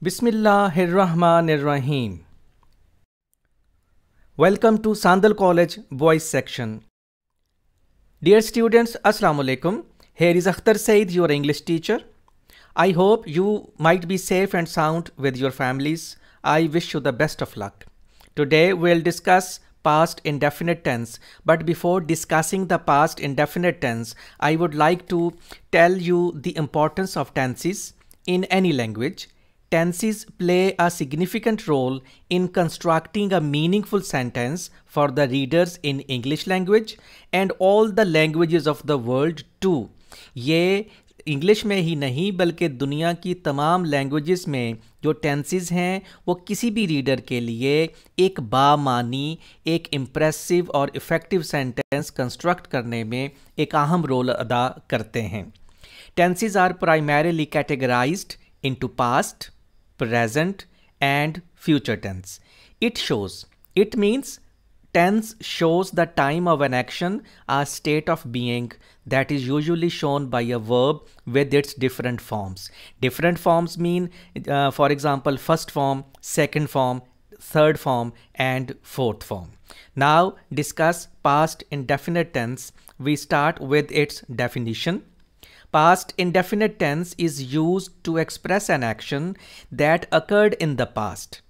Bismillahirrahmanirrahim. Welcome to Sandal College Boys section. Dear students, Assalamu alaikum. Here is Akhtar Said, your English teacher. I hope you might be safe and sound with your families. I wish you the best of luck. Today we'll discuss past indefinite tense. But before discussing the past indefinite tense, I would like to tell you the importance of tenses in any language tenses play a significant role in constructing a meaningful sentence for the readers in English language and all the languages of the world too. ये English में ही नहीं बल्कि दुनिया की तमाम languages में जो टेंसेस हैं वो किसी भी रीडर के लिए एक बामानी एक इम्प्रेसिव और इफ़ेक्टिव सेंटेंस कंस्ट्रक्ट करने में एक अहम रोल अदा करते हैं tenses are primarily categorized into past present and future tense. It shows. It means tense shows the time of an action, a state of being that is usually shown by a verb with its different forms. Different forms mean, uh, for example, first form, second form, third form, and fourth form. Now discuss past indefinite tense. We start with its definition. Past indefinite tense is used to express an action that occurred in the past.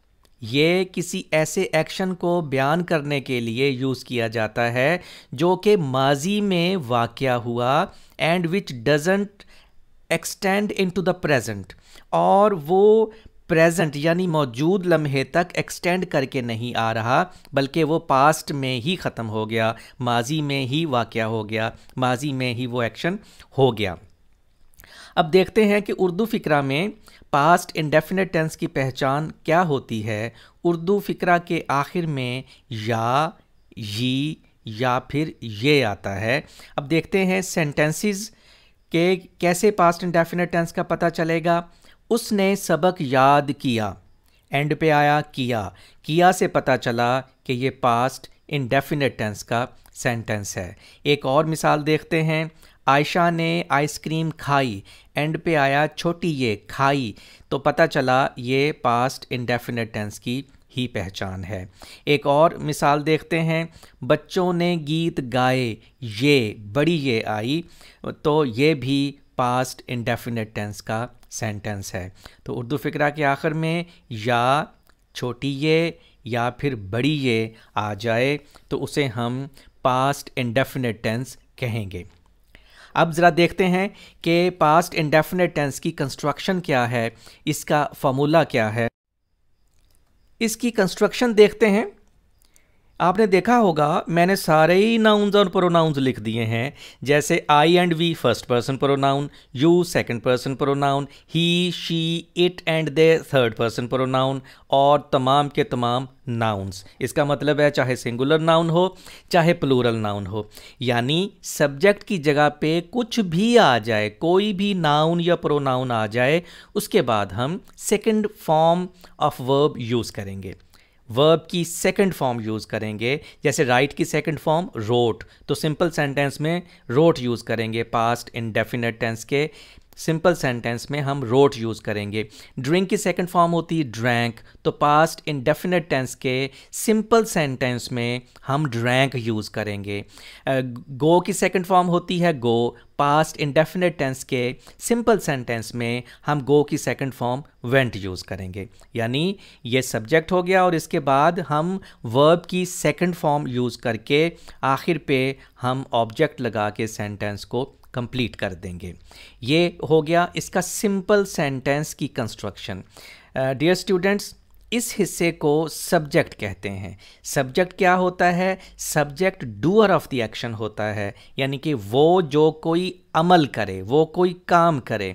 ये किसी ऐसे action को बयान करने के लिए use किया जाता है जो कि माजी में वाक़ हुआ and which doesn't extend into the present और वो प्रेजेंट यानी मौजूद लम्हे तक एक्सटेंड करके नहीं आ रहा बल्कि वो पास्ट में ही ख़त्म हो गया माजी में ही वाक़ हो गया माजी में ही वो एक्शन हो गया अब देखते हैं कि उर्दू फ़िक्रा में पास्ट इंडेफिनेट टेंस की पहचान क्या होती है उर्दू फ़िक्रा के आखिर में या ये या फिर ये आता है अब देखते हैं सेंटेंसेस के कैसे पास्ट इंडेफिनेट टेंस का पता चलेगा उसने सबक याद किया एंड पे आया किया किया से पता चला कि ये पास्ट इंडेफिनेट टेंस का सेंटेंस है एक और मिसाल देखते हैं आयशा ने आइसक्रीम खाई एंड पे आया छोटी ये खाई तो पता चला ये पास्ट इंडेफिनेट टेंस की ही पहचान है एक और मिसाल देखते हैं बच्चों ने गीत गाए ये बड़ी ये आई तो ये भी पास्ट इंडेफिनेट टेंस का सेंटेंस है तो उर्दू फ़िक्रा के आखिर में या छोटी ये या फिर बड़ी ये आ जाए तो उसे हम पास्ट इंडेफिनेट टेंस कहेंगे अब ज़रा देखते हैं कि पास्ट इंडेफिनेट टेंस की कंस्ट्रक्शन क्या है इसका फार्मूला क्या है इसकी कंस्ट्रक्शन देखते हैं आपने देखा होगा मैंने सारे ही नाउन्स और प्रोनाउन्स लिख दिए हैं जैसे I and we first person pronoun you second person pronoun he she it and they third person pronoun और तमाम के तमाम नाउन्स इसका मतलब है चाहे सिंगुलर नाउन हो चाहे प्लूरल नाउन हो यानी सब्जेक्ट की जगह पे कुछ भी आ जाए कोई भी नाउन या प्रोनाउन आ जाए उसके बाद हम second form of verb use करेंगे वर्ब की सेकंड फॉर्म यूज़ करेंगे जैसे राइट की सेकंड फॉर्म रोट तो सिंपल सेंटेंस में रोट यूज़ करेंगे पास्ट इनडेफिनेट टेंस के सिंपल सेंटेंस में हम रोट यूज़ करेंगे ड्रिंक की सेकंड फॉर्म होती है ड्रैंक तो पास्ट इनडेफिनेट टेंस के सिंपल सेंटेंस में हम ड्रैंक यूज़ करेंगे गो की सेकंड फॉर्म होती है गो पास्ट इंडेफिनेट टेंस के सिंपल सेंटेंस में हम गो की सेकंड फॉर्म वेंट यूज़ करेंगे यानी ये सब्जेक्ट हो गया और इसके बाद हम वर्ब की सेकंड फॉर्म यूज़ करके आखिर पे हम ऑब्जेक्ट लगा के सेंटेंस को कंप्लीट कर देंगे ये हो गया इसका सिंपल सेंटेंस की कंस्ट्रक्शन डियर स्टूडेंट्स इस हिस्से को सब्जेक्ट कहते हैं सब्जेक्ट क्या होता है subject doer of the action होता है यानी कि वो जो कोई अमल करे वो कोई काम करे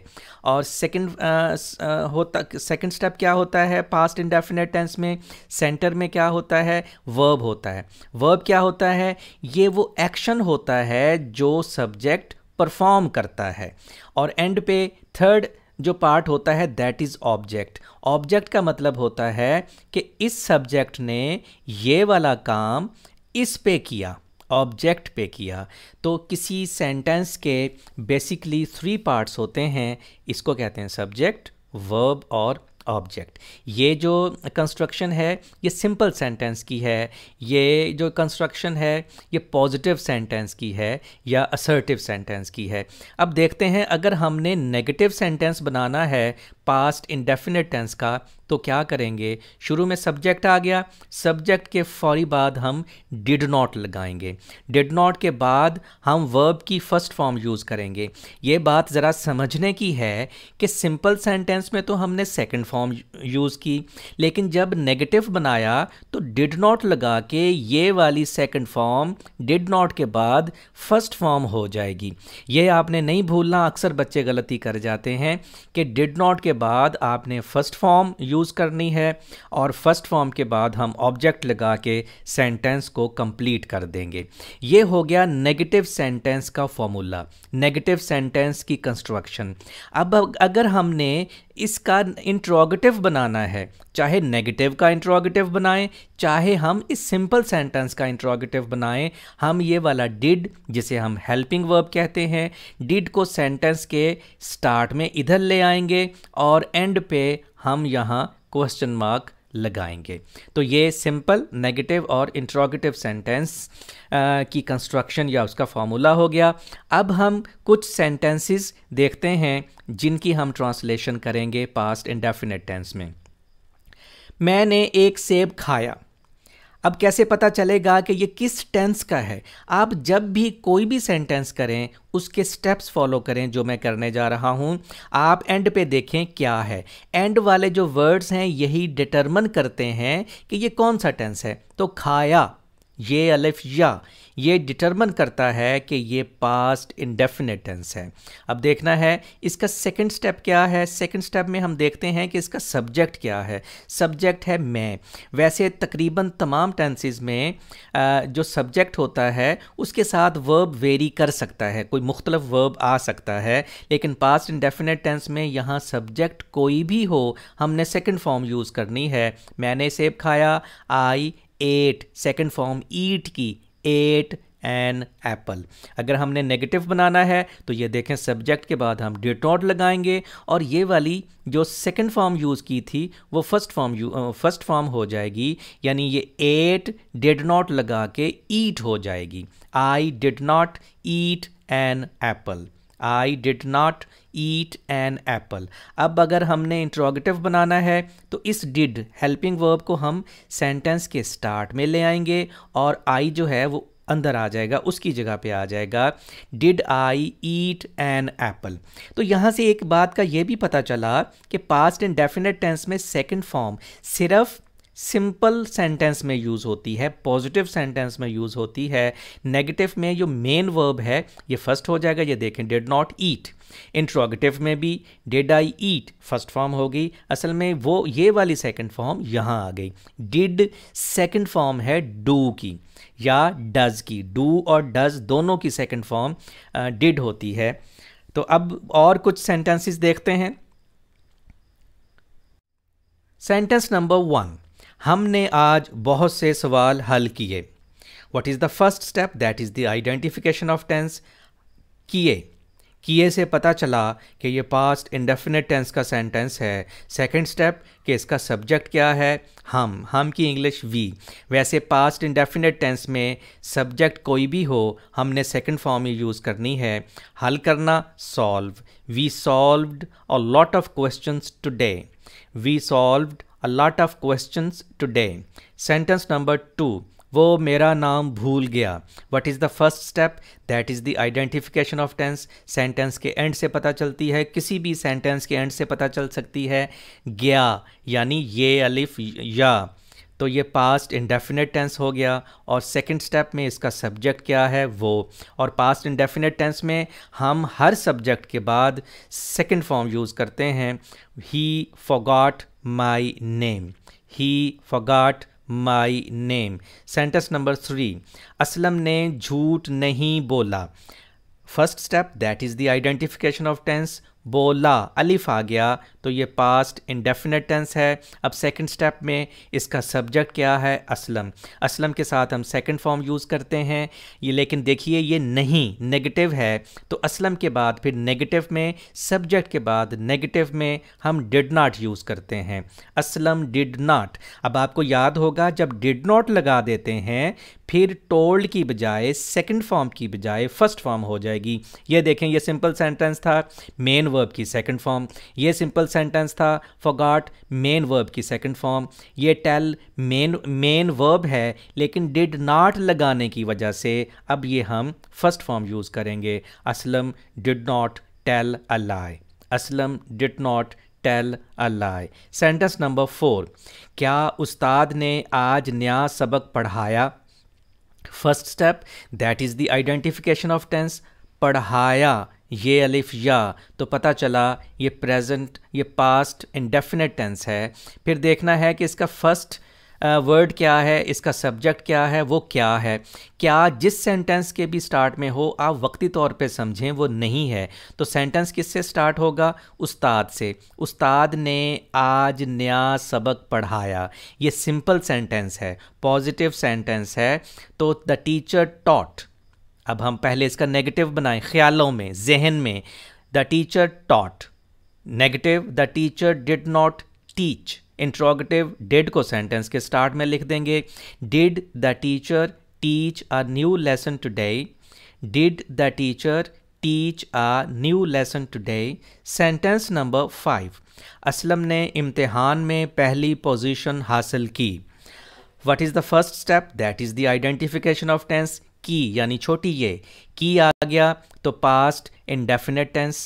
और सेकंड uh, uh, होता सेकंड स्टेप क्या होता है पास्ट इंडेफिनेट टेंस में सेंटर में क्या होता है वर्ब होता है वर्ब क्या होता है ये वो एक्शन होता है जो सब्जेक्ट परफॉर्म करता है और एंड पे थर्ड जो पार्ट होता है दैट इज़ ऑब्जेक्ट ऑब्जेक्ट का मतलब होता है कि इस सब्जेक्ट ने ये वाला काम इस पे किया ऑब्जेक्ट पे किया तो किसी सेंटेंस के बेसिकली थ्री पार्ट्स होते हैं इसको कहते हैं सब्जेक्ट वर्ब और ऑब्जेक्ट ये जो कंस्ट्रक्शन है ये सिंपल सेंटेंस की है ये जो कंस्ट्रक्शन है ये पॉजिटिव सेंटेंस की है या असर्टिव सेंटेंस की है अब देखते हैं अगर हमने नेगेटिव सेंटेंस बनाना है पास्ट इंडेफिनेट टेंस का तो क्या करेंगे शुरू में सब्जेक्ट आ गया सब्जेक्ट के फौरी बाद हम डिड नॉट लगाएंगे डिड नॉट के बाद हम वर्ब की फर्स्ट फॉर्म यूज़ करेंगे ये बात ज़रा समझने की है कि सिंपल सेंटेंस में तो हमने सेकंड फॉर्म यूज़ की लेकिन जब नेगेटिव बनाया तो डिड नॉट लगा के ये वाली सेकंड फॉर्म डिड नॉट के बाद फर्स्ट फॉर्म हो जाएगी ये आपने नहीं भूलना अक्सर बच्चे गलती कर जाते हैं कि डिड नॉट के के बाद आपने फर्स्ट फॉर्म यूज़ करनी है और फर्स्ट फॉर्म के बाद हम ऑब्जेक्ट लगा के सेंटेंस को कंप्लीट कर देंगे ये हो गया नेगेटिव सेंटेंस का फॉर्मूला नेगेटिव सेंटेंस की कंस्ट्रक्शन अब अगर हमने इसका इंट्रोगेटिव बनाना है चाहे नेगेटिव का इंट्रोगेटिव बनाएं चाहे हम इस सिंपल सेंटेंस का इंट्रोगेटिव बनाएं हम ये वाला डिड जिसे हम हेल्पिंग वर्ब कहते हैं डिड को सेंटेंस के स्टार्ट में इधर ले आएंगे और एंड पे हम यहाँ क्वेश्चन मार्क लगाएंगे तो ये सिंपल नेगेटिव और इंट्रोगेटिव सेंटेंस की कंस्ट्रक्शन या उसका फार्मूला हो गया अब हम कुछ सेंटेंसेस देखते हैं जिनकी हम ट्रांसलेशन करेंगे पास्ट इंडेफिनेट टेंस में मैंने एक सेब खाया अब कैसे पता चलेगा कि ये किस टेंस का है आप जब भी कोई भी सेंटेंस करें उसके स्टेप्स फॉलो करें जो मैं करने जा रहा हूँ आप एंड पे देखें क्या है एंड वाले जो वर्ड्स हैं यही डिटरमन करते हैं कि ये कौन सा टेंस है तो खाया ये अलिफ या ये डिटर्मन करता है कि ये पास्ट इंडेफिनेट टेंस है अब देखना है इसका सेकंड स्टेप क्या है सेकंड स्टेप में हम देखते हैं कि इसका सब्जेक्ट क्या है सब्जेक्ट है मैं वैसे तकरीबन तमाम टेंसेज में जो सब्जेक्ट होता है उसके साथ वर्ब वेरी कर सकता है कोई मुख्तलफ वर्ब आ सकता है लेकिन पास्ट इंडेफिनेट टेंस में यहाँ सब्जेक्ट कोई भी हो हमने सेकेंड फॉर्म यूज़ करनी है मैंने सेब खाया I ate second form eat की एट एन एप्पल अगर हमने नेगेटिव बनाना है तो ये देखें सब्जेक्ट के बाद हम डेट नॉट लगाएंगे और ये वाली जो सेकंड फॉर्म यूज़ की थी वो first form you first form हो जाएगी यानी ये एट डेड नॉट लगा के ईट हो जाएगी I did not eat an apple I did not eat an apple अब अगर हमने इंट्रोगेटिव बनाना है तो इस डिड हेल्पिंग वर्ब को हम सेंटेंस के स्टार्ट में ले आएंगे और आई जो है वो अंदर आ जाएगा उसकी जगह पे आ जाएगा did I eat an apple तो यहाँ से एक बात का ये भी पता चला कि पास्ट इन डेफिनेट टेंस में सेकेंड फॉर्म सिर्फ सिंपल सेंटेंस में यूज़ होती है पॉजिटिव सेंटेंस में यूज़ होती है नेगेटिव में जो मेन वर्ब है ये फर्स्ट हो जाएगा ये देखें डिड नॉट ईट इंट्रोगेटिव में भी did I eat first form हो गई असल में वो ये वाली सेकंड फॉर्म यहाँ आ गई डिड सेकंड फॉर्म है डू की या डज की डू और डज दोनों की सेकंड फॉर्म डिड होती है तो अब और कुछ सेंटेंसेस देखते हैं सेंटेंस नंबर वन हमने आज बहुत से सवाल हल किए what is the first step that is the identification of tense किए किए से पता चला कि ये पास्ट इंडेफिनेट टेंस का सेंटेंस है सेकंड स्टेप कि इसका सब्जेक्ट क्या है हम हम की इंग्लिश वी वैसे पास्ट इंडेफिनेट टेंस में सब्जेक्ट कोई भी हो हमने सेकंड फॉर्म ही यूज़ करनी है हल करना solve we solved a lot of questions today we solved a lot of questions today. Sentence number two वो मेरा नाम भूल गया what is the first step that is the identification of tense sentence के एंड से पता चलती है किसी भी सेंटेंस के एंड से पता चल सकती है गया यानी ये अलिफ या तो ये पास्ट इंडेफिनेट टेंस हो गया और सेकंड स्टेप में इसका सब्जेक्ट क्या है वो और पास्ट इंडेफिनेट टेंस में हम हर सब्जेक्ट के बाद सेकंड फॉर्म यूज़ करते हैं ही Phogat my name. He forgot my name. Sentence number three. Aslam ne jhoot nahi bola. First step that is the identification of tense. Bola. Alif आ तो ये past indefinite tense है अब second step में इसका subject क्या है असलम असलम के साथ हम सेकंड फॉर्म यूज़ करते हैं ये लेकिन देखिए ये नहीं नेगेटिव है तो असलम के बाद फिर नेगेटिव में सब्जेक्ट के बाद नेगेटिव में हम डिड नाट यूज़ करते हैं असलम डिड नाट अब आपको याद होगा जब डिड नाट लगा देते हैं फिर टोल्ड की बजाय सेकंड फॉर्म की बजाय फर्स्ट फॉर्म हो जाएगी ये देखें ये सिंपल सेंटेंस था मेन वर्ब की सेकंड फॉर्म ये सिंपल सेंटेंस था फॉगाट मेन वर्ब की सेकंड फॉर्म ये टेल मेन मेन वर्ब है लेकिन डिड नाट लगाने की वजह से अब ये हम फर्स्ट फॉर्म यूज़ करेंगे Aslam did not tell a lie Aslam did not tell a lie sentence number four क्या उस्ताद ने आज नया सबक पढ़ाया first step that is the identification of tense पढ़ाया ये अलिफ या तो पता चला ये प्रेजेंट ये पास्ट इंडेफिनेट टेंस है फिर देखना है कि इसका फर्स्ट वर्ड uh, क्या है इसका सब्जेक्ट क्या है वो क्या है क्या जिस सेंटेंस के भी स्टार्ट में हो आप वक्ती तौर पे समझें वो नहीं है तो सेंटेंस किससे स्टार्ट होगा उस्ताद से उस्ताद ने आज नया सबक पढ़ाया ये सिंपल सेंटेंस है पॉजिटिव सेंटेंस है तो द टीचर टॉट अब हम पहले इसका नेगेटिव बनाएं ख्यालों में जहन में the teacher taught negative the teacher did not teach interrogative did को सेंटेंस के स्टार्ट में लिख देंगे did the teacher teach a new lesson today did the teacher teach a new lesson today sentence number five Aslam ने इम्तिहान में पहली position हासिल की what is the first step that is the identification of tense की यानी छोटी ये की आ गया तो past indefinite tense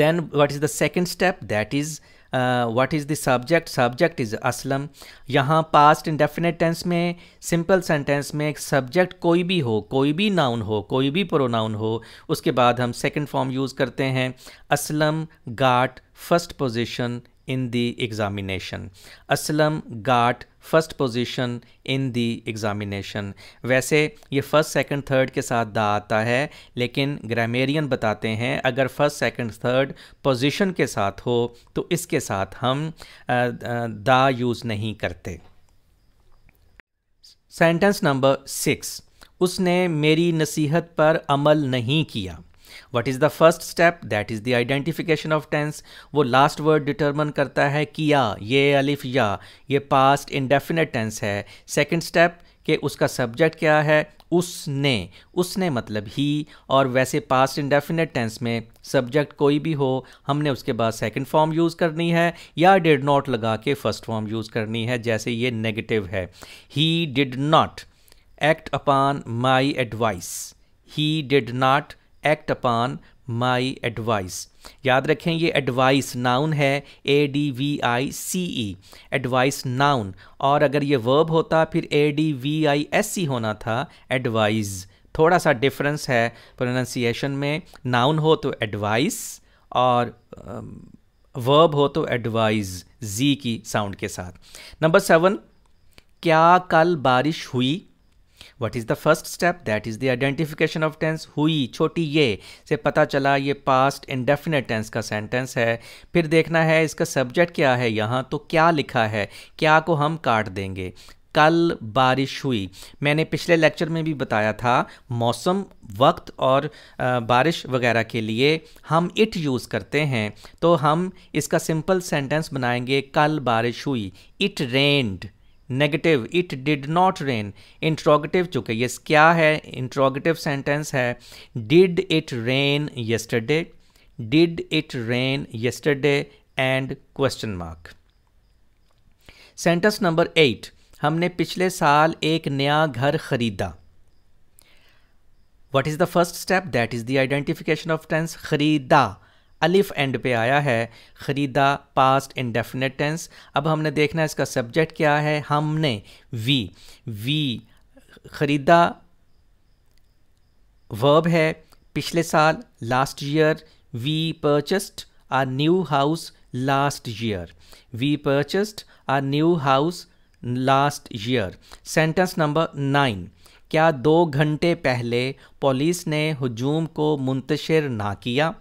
then what is the second step that is what is the subject subject is Aslam यहाँ पास्ट डेफिनेट टेंस में सिंपल सेंटेंस में सब्जेक्ट कोई भी हो कोई भी नाउन हो कोई भी प्रोनाउन हो उसके बाद हम सेकंड फॉर्म यूज़ करते हैं Aslam got first position in the examination Aslam got first position in the examination वैसे ये फर्स्ट सेकंड थर्ड के साथ दा आता है लेकिन ग्रामेरियन बताते हैं अगर फर्स्ट सेकंड थर्ड पोजीशन के साथ हो तो इसके साथ हम दा यूज़ नहीं करते सेंटेंस नंबर सिक्स उसने मेरी नसीहत पर अमल नहीं किया what is the first step that is the identification of tense वो लास्ट वर्ड डिटर्मन करता है कि या ये अलिफ या ये पास्ट इनडेफिनेट टेंस है सेकेंड स्टेप कि उसका सब्जेक्ट क्या है उसने उसने मतलब ही और वैसे पास्ट इंडेफिनेट टेंस में सब्जेक्ट कोई भी हो हमने उसके बाद सेकंड फॉर्म यूज़ करनी है या डिड नॉट लगा के फर्स्ट फॉर्म यूज़ करनी है जैसे ये नेगेटिव है he did not act upon my advice he did not act upon my advice याद रखें ये एडवाइस नाउन है A D V I C E advice noun और अगर ये वर्ब होता फिर A D V I S C होना था एडवाइस थोड़ा सा डिफरेंस है प्रोनाउंसिएशन में नाउन हो तो एडवाइस और वर्ब um, हो तो एडवाइस जी की साउंड के साथ नंबर सेवन क्या कल बारिश हुई what is the first step that is the identification of tense हुई छोटी ये से पता चला ये पास्ट इंडेफिनेट टेंस का सेंटेंस है फिर देखना है इसका सब्जेक्ट क्या है यहाँ तो क्या लिखा है क्या को हम काट देंगे कल बारिश हुई मैंने पिछले लेक्चर में भी बताया था मौसम वक्त और बारिश वगैरह के लिए हम इट यूज़ करते हैं तो हम इसका सिंपल सेंटेंस बनाएंगे कल बारिश हुई it rained negative it did not rain interrogative चूँकि ये क्या है इंट्रोगेटिव सेंटेंस है did it rain yesterday did it rain yesterday end question mark sentence number eight हमने पिछले साल एक नया घर खरीदा what is the first step that is the identification of tense खरीदा अलिफ एंड पे आया है ख़रीदा पास्ट इंडेफिनेट टेंस अब हमने देखना है इसका सब्जेक्ट क्या है हमने वी वी ख़रीदा वर्ब है पिछले साल last year we purchased a new house last year we purchased a new house last year sentence number nine क्या दो घंटे पहले पुलिस ने हजूम को मुंतशिर ना किया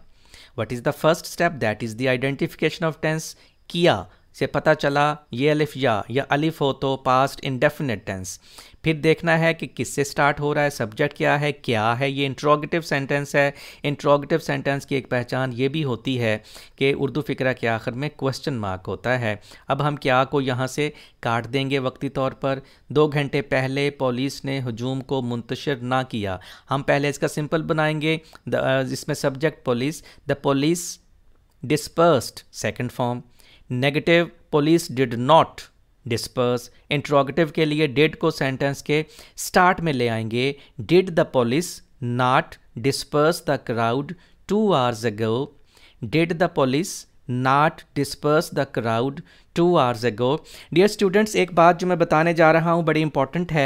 What is the first step? That is the identification of tense. Kia से पता चला ये अलिफ या या अलिफ हो तो पास्ट डेफिनेट टेंस फिर देखना है कि किससे स्टार्ट हो रहा है सब्जेक्ट क्या है क्या है ये इंट्रोगेटिव सेंटेंस है इंट्रोगेटिव सेंटेंस की एक पहचान ये भी होती है कि उर्दू फ़िक्रा के आखिर में क्वेश्चन मार्क होता है अब हम क्या को यहाँ से काट देंगे वक्ती तौर पर दो घंटे पहले पुलिस ने हजूम को मुंतशर ना किया हम पहले इसका सिंपल बनाएंगे द, इसमें subject police the police dispersed second form negative police did not disperse interrogative के लिए डिड को सेंटेंस के स्टार्ट में ले आएंगे did the police not disperse the crowd two hours ago did the police not disperse the crowd two hours ago dear students एक बात जो मैं बताने जा रहा हूँ बड़ी इंपॉर्टेंट है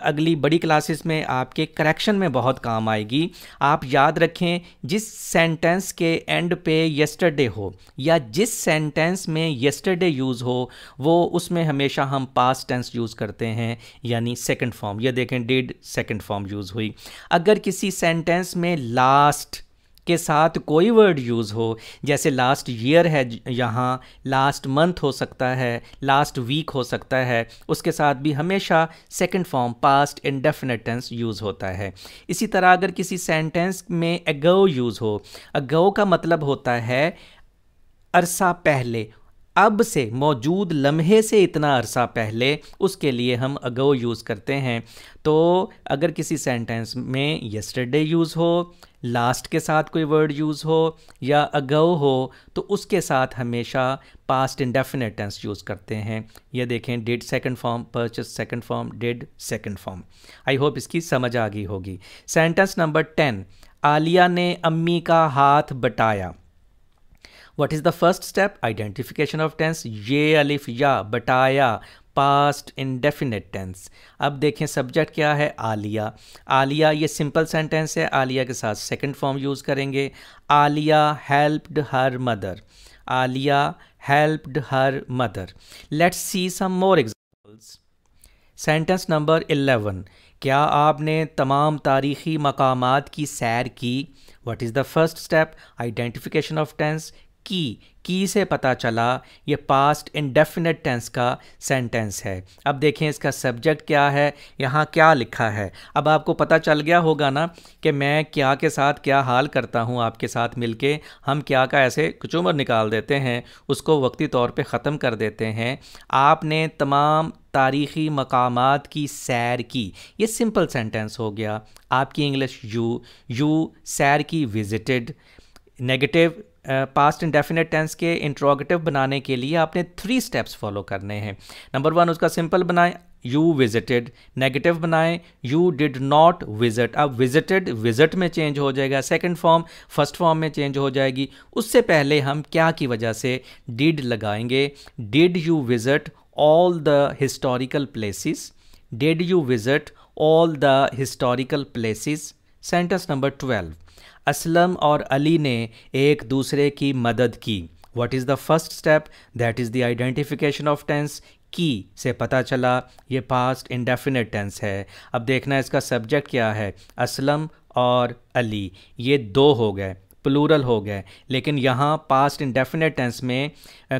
अगली बड़ी क्लासेस में आपके करेक्शन में बहुत काम आएगी आप याद रखें जिस सेंटेंस के एंड पे येस्टरडे हो या जिस सेंटेंस में येस्टरडे यूज़ हो वो उसमें हमेशा हम पास्ट टेंस यूज़ करते हैं यानी सेकंड फॉर्म ये देखें डेड सेकंड फॉर्म यूज़ हुई अगर किसी सेंटेंस में लास्ट के साथ कोई वर्ड यूज़ हो जैसे लास्ट ईयर है यहाँ लास्ट मंथ हो सकता है लास्ट वीक हो सकता है उसके साथ भी हमेशा second form past indefinite tense use होता है इसी तरह अगर किसी सेंटेंस में अगो यूज़ हो अगो का मतलब होता है अरसा पहले अब से मौजूद लम्हे से इतना अरसा पहले उसके लिए हम अगो यूज़ करते हैं तो अगर किसी सेंटेंस में यस्टरडे यूज़ हो लास्ट के साथ कोई वर्ड यूज़ हो या अगो हो तो उसके साथ हमेशा पास्ट इंडेफिनेट टेंस यूज़ करते हैं ये देखें dead second form purchase second form dead second form I hope इसकी समझ आ गई होगी सेंटेंस नंबर टेन आलिया ने अम्मी का हाथ बटाया what is the first step identification of tense ये अलिफ या बटाया पास्ट इनडेफिनेट टेंस अब देखें सब्जेक्ट क्या है आलिया आलिया ये सिंपल सेंटेंस है आलिया के साथ सेकंड फॉर्म यूज़ करेंगे Alia helped her mother Alia helped her mother let's see some more examples sentence number eleven क्या आपने तमाम तारीखी मकामात की सैर की what is the first step identification of tense की की से पता चला ये पास्ट इंडेफिनेट टेंस का सेंटेंस है अब देखें इसका सब्जेक्ट क्या है यहाँ क्या लिखा है अब आपको पता चल गया होगा ना कि मैं क्या के साथ क्या हाल करता हूँ आपके साथ मिलके हम क्या का ऐसे कुछ उम्र निकाल देते हैं उसको वक्ती तौर पे ख़त्म कर देते हैं आपने तमाम तारीख़ी मकाम की सैर की ये सिंपल सेंटेंस हो गया आपकी इंग्लिश यू यू सैर की visited negative past indefinite tense के इंट्रोगेटिव बनाने के लिए आपने थ्री स्टेप्स फॉलो करने हैं नंबर वन उसका सिंपल बनाएं यू विजिटेड नेगेटिव बनाएं यू डिड नॉट विजिट अब विजिटेड विजिट में चेंज हो जाएगा सेकंड फॉर्म फर्स्ट फॉर्म में चेंज हो जाएगी उससे पहले हम क्या की वजह से डिड लगाएंगे did you visit all the historical places did you visit all the historical places sentence number twelve Aslam और अली ने एक दूसरे की मदद की what is the first step that is the identification of tense की से पता चला ये पास्ट इंडेफिनेट टेंस है अब देखना इसका सब्जेक्ट क्या है असलम और अली ये दो हो गए प्लूरल हो गए लेकिन यहाँ पास्ट इंडेफिनेट टेंस में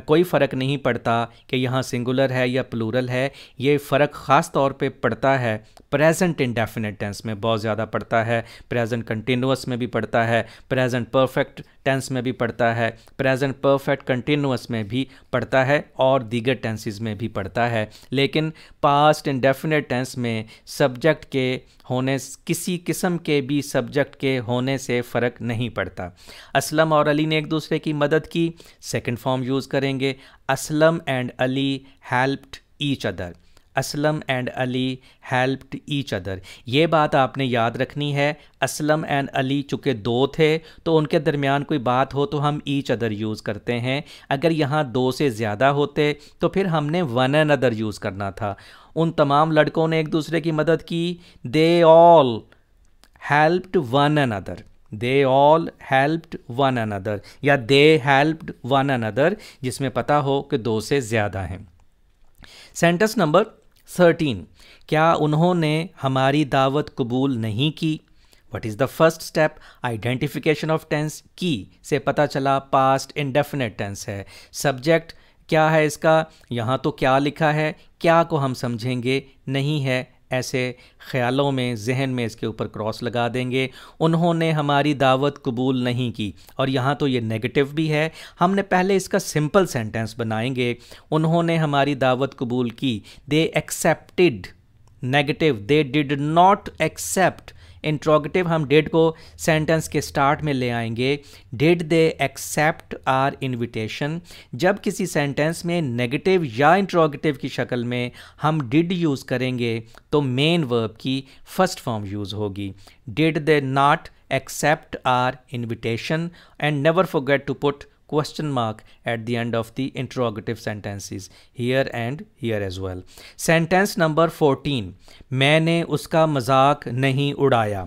कोई फ़र्क नहीं पड़ता कि यहाँ सिंगुलर है या प्लूरल है ये फ़र्क ख़ास तौर पे पड़ता है प्रेजेंट इंडेफिनेट टेंस में बहुत ज़्यादा पड़ता है प्रेजेंट कंटिन्यूस में भी पड़ता है प्रेजेंट परफेक्ट टेंस में भी पड़ता है प्रेजेंट परफेक्ट कंटिन्यूस में भी पड़ता है और दीगर टेंसेज में भी पड़ता है लेकिन पास्ट इंडेफिनेट टेंस में सब्जेक्ट के होने किसी किस्म के भी सब्जेक्ट के होने से फ़र्क नहीं पड़ता असलम और अली ने एक दूसरे की मदद की सेकंड फॉर्म यूज़ करेंगे Aslam and Ali helped each other Aslam and Ali helped each other ये बात आपने याद रखनी है असलम एंड अली चूँकि दो थे तो उनके दरमियान कोई बात हो तो हम ईच अदर यूज़ करते हैं अगर यहाँ दो से ज़्यादा होते तो फिर हमने वन एन अदर यूज़ करना था उन तमाम लड़कों ने एक दूसरे की मदद की they all helped one another they all helped one another या दे हेल्प्ड वन अनदर जिसमें पता हो कि दो से ज़्यादा हैं सेंटेंस नंबर थर्टीन क्या उन्होंने हमारी दावत कबूल नहीं की what is the first step identification of tense की से पता चला पास्ट इनडेफिनेट टेंस है सब्जेक्ट क्या है इसका यहाँ तो क्या लिखा है क्या को हम समझेंगे नहीं है ऐसे ख्यालों में जहन में इसके ऊपर क्रॉस लगा देंगे उन्होंने हमारी दावत कबूल नहीं की और यहाँ तो ये नेगेटिव भी है हमने पहले इसका सिंपल सेंटेंस बनाएंगे उन्होंने हमारी दावत कबूल की they accepted negative they did not accept interrogative हम डेड को सेंटेंस के स्टार्ट में ले आएंगे did they accept our invitation जब किसी सेंटेंस में नेगेटिव या इंट्रोगेटिव की शक्ल में हम डिड यूज़ करेंगे तो मेन वर्ब की फर्स्ट फॉर्म यूज़ होगी did they not accept our invitation and never forget to put question mark at the end of the interrogative sentences here and here as well. Sentence number 14. maine uska mazak nahi udaya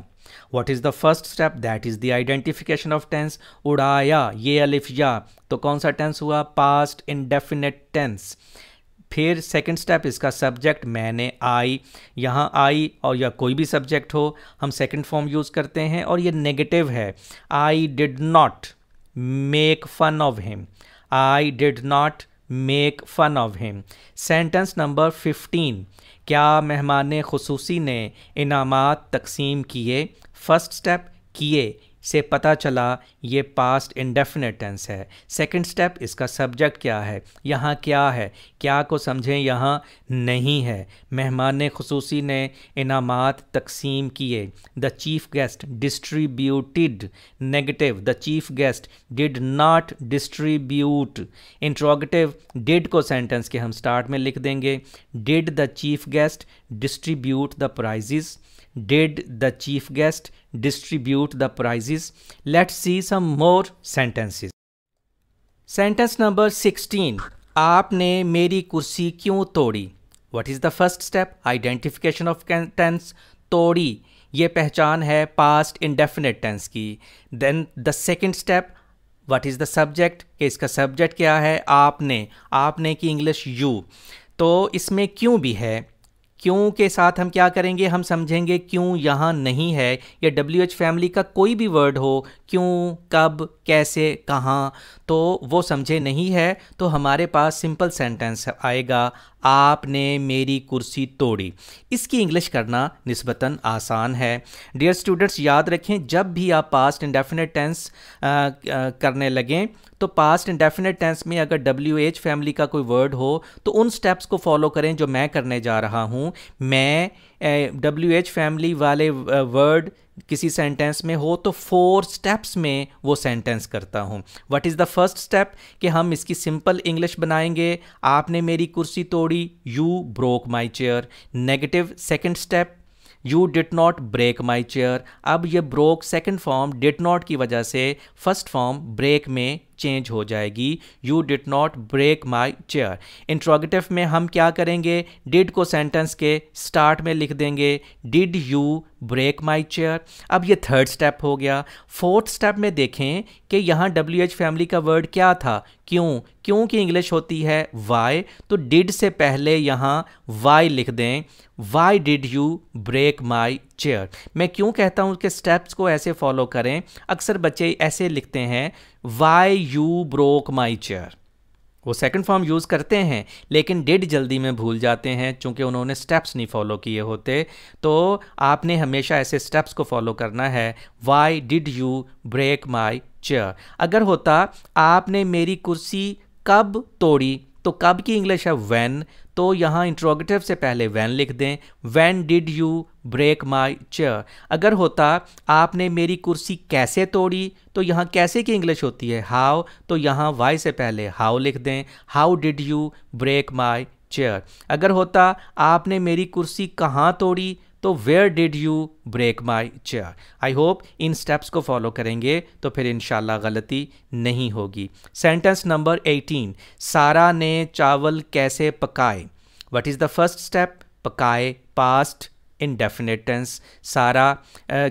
what is the first step that is the identification of tense udaya ye alif ya to kaun sa tense hua past indefinite tense फिर second step इसका subject मैंने I यहाँ आई और या कोई भी subject हो हम सेकेंड फॉर्म यूज़ करते हैं और ये नेगेटिव है I did not make fun of him I did not make fun of him sentence number fifteen क्या मेहमान खसूसी ने इनाम तकसीम किए फर्स्ट स्टेप किए से पता चला ये पास्ट इंडेफिनेट टेंस है सेकंड स्टेप इसका सब्जेक्ट क्या है यहाँ क्या है क्या को समझें यहाँ नहीं है मेहमान खसूसी ने इनामात तकसीम किए the chief guest distributed negative the chief guest did not distribute interrogative did को सेंटेंस के हम स्टार्ट में लिख देंगे did the chief guest distribute the prizes Did the chief guest distribute the prizes? Let's see some more sentences. Sentence number 16. आपने मेरी कुर्सी क्यों तोड़ी what is the first step identification of tense तोड़ी ये पहचान है पास्ट इंडेफिनेट टेंस की then the second step what is the subject कि इसका सब्जेक्ट क्या है आपने आपने की इंग्लिश यू तो इसमें क्यों भी है क्यों के साथ हम क्या करेंगे हम समझेंगे क्यों यहाँ नहीं है या डब्ल्यू एच फैमिली का कोई भी वर्ड हो क्यों कब कैसे कहाँ तो वो समझे नहीं है तो हमारे पास सिंपल सेंटेंस आएगा आपने मेरी कुर्सी तोड़ी इसकी इंग्लिश करना नस्बता आसान है डियर स्टूडेंट्स याद रखें जब भी आप पास्ट इंडेफिनेट टेंस करने लगें तो पास्ट इंडेफिनेट टेंस में अगर डब्ल्यू एच फैमिली का कोई वर्ड हो तो उन स्टेप्स को फॉलो करें जो मैं करने जा रहा हूँ मैं डब्ल्यू एच फैमिली वाले वर्ड किसी सेंटेंस में हो तो फोर स्टेप्स में वो सेंटेंस करता हूँ what is the first step कि हम इसकी सिंपल इंग्लिश बनाएंगे आपने मेरी कुर्सी तोड़ी you broke my chair negative second step you did not break my chair अब ये broke second form did not की वजह से फर्स्ट फॉर्म ब्रेक में चेंज हो जाएगी you did not break my chair interrogative में हम क्या करेंगे डिड को सेंटेंस के स्टार्ट में लिख देंगे did you break my chair अब ये थर्ड स्टेप हो गया फोर्थ स्टेप में देखें कि यहाँ डब्ल्यू एच फैमिली का वर्ड क्या था क्यों क्योंकि इंग्लिश होती है वाई तो डिड से पहले यहाँ वाई लिख दें why did you break my chair मैं क्यों कहता हूँ कि स्टेप्स को ऐसे फॉलो करें अक्सर बच्चे ऐसे लिखते हैं why you broke my chair वो सेकंड फॉर्म यूज़ करते हैं लेकिन डेड जल्दी में भूल जाते हैं चूँकि उन्होंने स्टेप्स नहीं फॉलो किए होते तो आपने हमेशा ऐसे स्टेप्स को फॉलो करना है why did you break my chair अगर होता आपने मेरी कुर्सी कब तोड़ी तो कब की इंग्लिश है वैन तो यहाँ इंट्रोगेटिव से पहले वैन लिख दें when did you break my chair अगर होता आपने मेरी कुर्सी कैसे तोड़ी तो यहाँ कैसे की इंग्लिश होती है हाउ तो यहाँ वाई से पहले हाउ लिख दें how did you break my chair अगर होता आपने मेरी कुर्सी कहाँ तोड़ी तो where did you break my chair I hope इन स्टेप्स को फॉलो करेंगे तो फिर इन गलती नहीं होगी सेंटेंस नंबर 18 सारा ने चावल कैसे पकाए what is the first step पकाए पास्ट इनडेफिनेट टेंस सारा आ,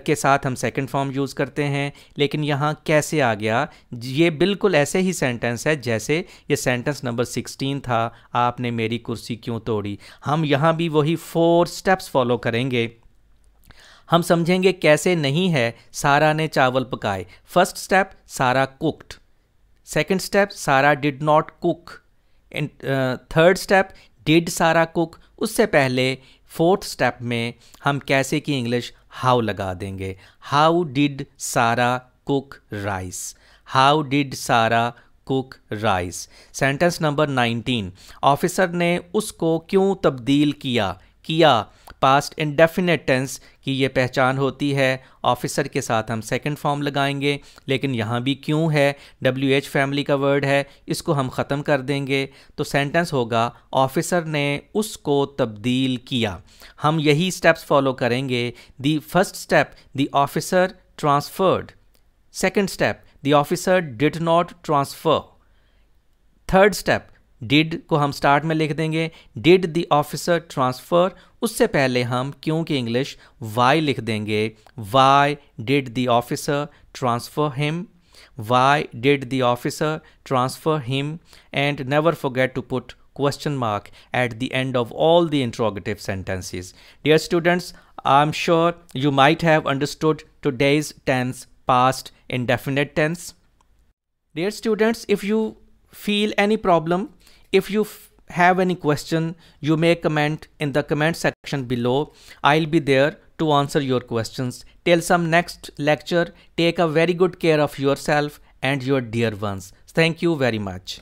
के साथ हम सेकंड फॉर्म यूज़ करते हैं लेकिन यहाँ कैसे आ गया ये बिल्कुल ऐसे ही सेंटेंस है जैसे ये सेंटेंस नंबर सिक्सटीन था आपने मेरी कुर्सी क्यों तोड़ी हम यहाँ भी वही फोर स्टेप्स फॉलो करेंगे हम समझेंगे कैसे नहीं है सारा ने चावल पकाए first step Sara cooked second step Sara did not cook and third step did Sara cook उससे पहले फोर्थ स्टेप में हम कैसे की इंग्लिश हाउ लगा देंगे how did Sara cook rice how did Sara cook rice sentence number 19 officer ने उसको क्यों तब्दील किया किया पास्ट इंडेफिनेट टेंस की ये पहचान होती है ऑफिसर के साथ हम सेकंड फॉर्म लगाएंगे लेकिन यहाँ भी क्यों है डब्ल्यू एच फैमिली का वर्ड है इसको हम ख़त्म कर देंगे तो सेंटेंस होगा ऑफिसर ने उसको तब्दील किया हम यही स्टेप्स फॉलो करेंगे the first step the officer transferred second step the officer did not transfer third step did को हम स्टार्ट में लिख देंगे डिड द ऑफिसर ट्रांसफ़र उससे पहले हम क्योंकि इंग्लिश वाई लिख देंगे why did the officer transfer him why did the officer transfer him and never forget to put question mark at the end of all the interrogative sentences. Dear students, I'm sure you might have understood today's tense past indefinite tense. Dear students, if you feel any problem If you have any question, you may comment in the comment section below. I'll be there to answer your questions. Till some next lecture, take a very good care of yourself and your dear ones. Thank you very much.